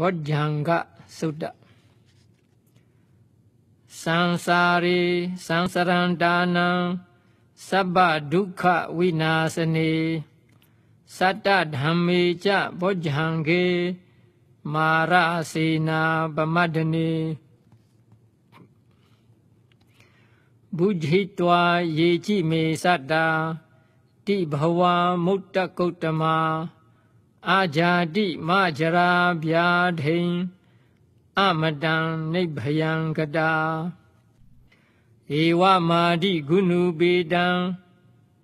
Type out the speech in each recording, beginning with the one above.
ဘောဓံကသုတ္တသံစာရိသံစရန္တာနံသဗ္ဗဒုက္ခဝိနာစနေသတ္တဓမ္မေကျဘောဓံကေမာရစေနာပမတ္တနေဘုဇိတဝါယေကြည်မေသတ္တာတိဘဝမုတ်တကုတ္တမာအာဇာတိမကြရာဗျာထိန်အမတံနိဗ္ဗယံကတာဧဝမာတိဂုဏုပေတံ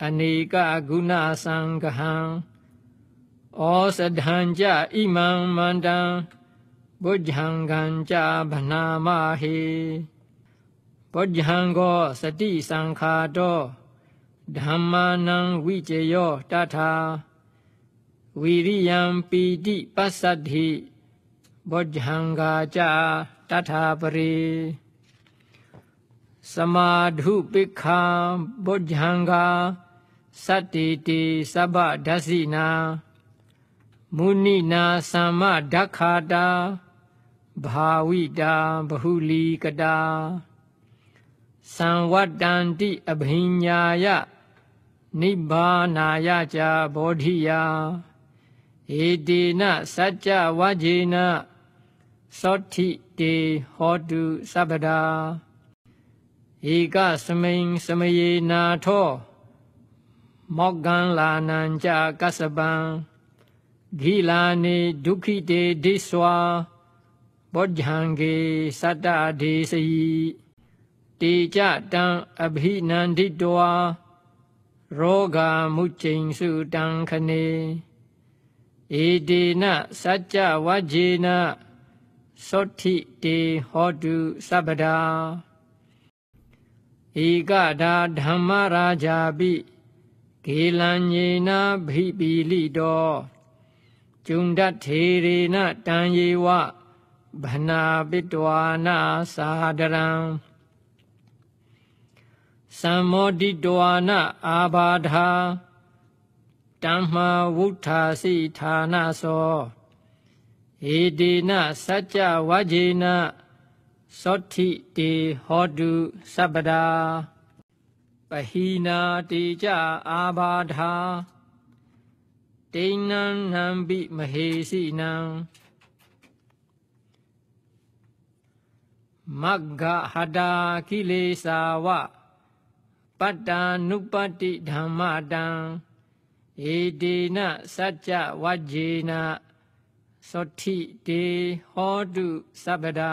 အနေကဂုဏသံဃဟံဩစဒံကြဣမံမန္တံဘုဇံကံကြဗနာမဟိဘုဇံကောစတိသံခါတောဓမ္မာနံဝိจယောတထာဝီရိယံပိတိပသတ္တိဘောဓံဃာကြတထာပရိစမာဓုပိခံဘောဓံဃာသတ္တိတိသဗ္ဗဒသိနာမုဏိနာသမ္မဒက္ခတာဘာဝိတာဘဟုလီကတာသံဝတ္တန္တိအဘိညာယနိဗ္ဗာနာယကြဘောဓိယာဟေတိနစัจ java ဂျေနသောတိတေဟောတုသဗ္ဗဒါဧကစမိန်စမယေနာထောမောဂံလာနံကြကသပံဂိလာနေဒုက္ခိတေဒိစွာဘောဇံကေသတ္တဒေစီတေကြတံအဘိနန္ဒိတောရောဂာမုကျိန်စုတံခနေဧတေနစัจ java ဂျေနသောတိတေဟောတုသဗ္ဗဒါဧကဒါဓမ္မရာဇာပိဂေလံညေနဖိပိလိတောจุံဒထေရေနတံယေဝဗနာပိတဝါနာသာဒရံသမ္မောတိတဝါနာအာဘာဓာတမ္မာဝုထာစီဌာနသောဧတေနစัจ java ဂျေနသောတိတေဟောတုသဗ္ဗဒါပဟိနာတေကြအာဘာဓာတိဏံဟံပိမဟေစီနံမဂ္ဂဟတာကိလေသာဝပတ္တာနုပတ္တိဓမ္မတံဧတေနစัจจဝัจเจနသောတိတေ ဟောတုသဗ္ဗဒါ